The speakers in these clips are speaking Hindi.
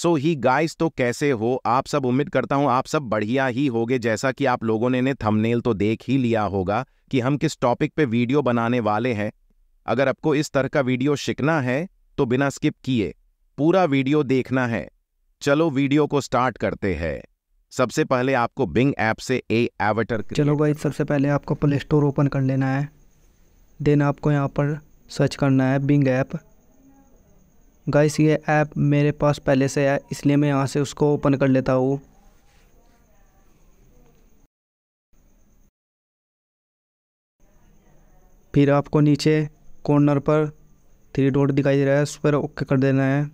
सो ही गाइस तो कैसे हो आप सब उम्मीद करता हूँ आप सब बढ़िया ही होगे जैसा कि आप लोगों ने थमनेल तो देख ही लिया होगा कि हम किस टॉपिक पे वीडियो बनाने वाले हैं अगर आपको इस तरह का वीडियो सीखना है तो बिना स्किप किए पूरा वीडियो देखना है चलो वीडियो को स्टार्ट करते हैं सबसे पहले आपको बिंग ऐप से ए एवटर चलो भाई सबसे पहले आपको प्ले स्टोर ओपन कर लेना है देन आपको यहाँ पर सर्च करना है बिंग ऐप गाइस ये ऐप मेरे पास पहले से है इसलिए मैं यहाँ से उसको ओपन कर लेता हूँ फिर आपको नीचे कॉर्नर पर थ्री डॉट दिखाई दे रहा है उस पर ओके कर देना है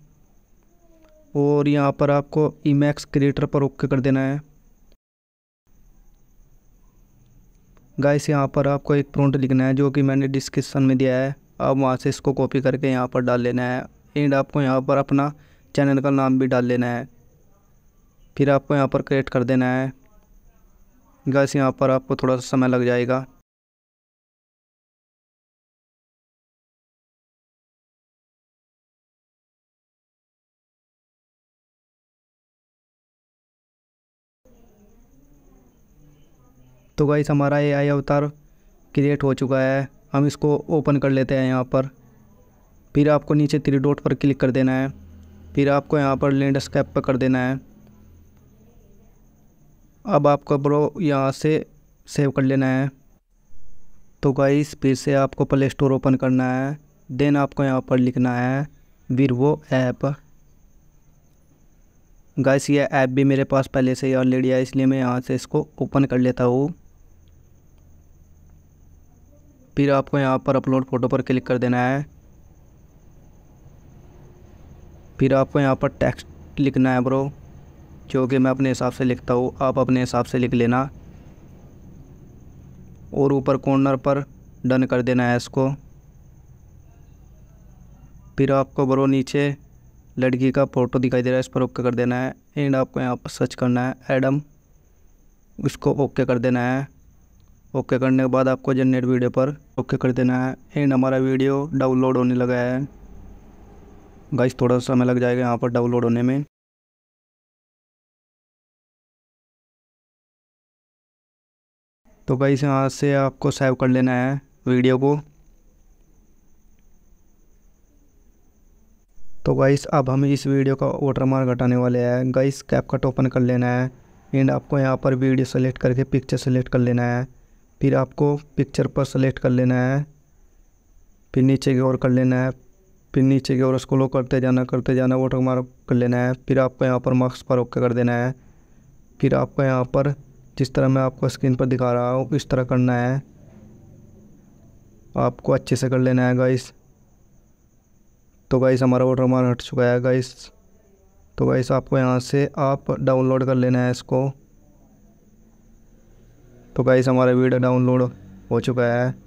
और यहाँ पर आपको ईमैक्स क्रिएटर पर ओके कर देना है गाइस यहाँ पर आपको एक प्रोंट लिखना है जो कि मैंने डिस्क्रिप्शन में दिया है अब वहाँ से इसको कॉपी करके यहाँ पर डाल लेना है एंड आपको यहाँ पर अपना चैनल का नाम भी डाल लेना है फिर आपको यहाँ पर क्रिएट कर देना है गैस यहाँ पर आपको थोड़ा सा समय लग जाएगा तो गाइस हमारा ए आई अवतार क्रिएट हो चुका है हम इसको ओपन कर लेते हैं यहाँ पर फिर आपको नीचे थ्री डॉट पर क्लिक कर देना है फिर आपको यहाँ पर लैंडस्केप पर कर देना है अब आपको ब्रो यहाँ से सेव कर लेना है तो गाइस फिर से आपको प्ले स्टोर ओपन करना है देन आपको यहाँ पर लिखना है वीरवो ऐप गाइस ये ऐप भी मेरे पास पहले से ही ऑलरेडी है इसलिए मैं यहाँ से इसको ओपन कर लेता हूँ फिर आपको यहाँ पर अपलोड फ़ोटो पर क्लिक कर देना है फिर आपको यहाँ पर टेक्स्ट लिखना है ब्रो जो कि मैं अपने हिसाब से लिखता हूँ आप अपने हिसाब से लिख लेना और ऊपर कॉर्नर पर डन कर देना है इसको फिर आपको ब्रो नीचे लड़की का फ़ोटो दिखाई दे रहा है इस पर ओके कर देना है एंड आपको यहाँ पर सर्च करना है एडम इसको ओके कर देना है ओके करने के बाद आपको जनरेट वीडियो पर ओके कर देना है एंड हमारा वीडियो डाउनलोड होने लगा है गाइस थोड़ा समय लग जाएगा यहाँ पर डाउनलोड होने में तो गाइस यहाँ से आपको सेव कर लेना है वीडियो को तो गाइस अब हम इस वीडियो का वाटरमार्क हटाने वाले हैं गाइस कैप कट ओपन कर लेना है एंड आपको यहाँ पर वीडियो सेलेक्ट करके पिक्चर सेलेक्ट कर लेना है फिर आपको पिक्चर पर सेलेक्ट कर लेना है फिर नीचे की ओर कर लेना है फिर नीचे की ओर स्कूल करते जाना करते जाना वोटर मार्क कर लेना है फिर आपको यहाँ पर मार्क्स पर ओके कर देना है फिर आपको यहाँ पर जिस तरह मैं आपको स्क्रीन पर दिखा रहा हूँ इस तरह करना है आपको अच्छे से कर लेना है गाइस तो गाइस हमारा वोटर मार्क हट चुका है गाइस तो गाइस आपको यहाँ से आप डाउनलोड कर लेना है इसको तो गाइस हमारा वीडियो डाउनलोड हो चुका है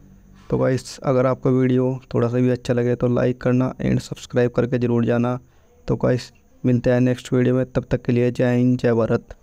तो गाइस अगर आपको वीडियो थोड़ा सा भी अच्छा लगे तो लाइक करना एंड सब्सक्राइब करके ज़रूर जाना तो गाइस मिलते हैं नेक्स्ट वीडियो में तब तक के लिए जय हिंद जय भारत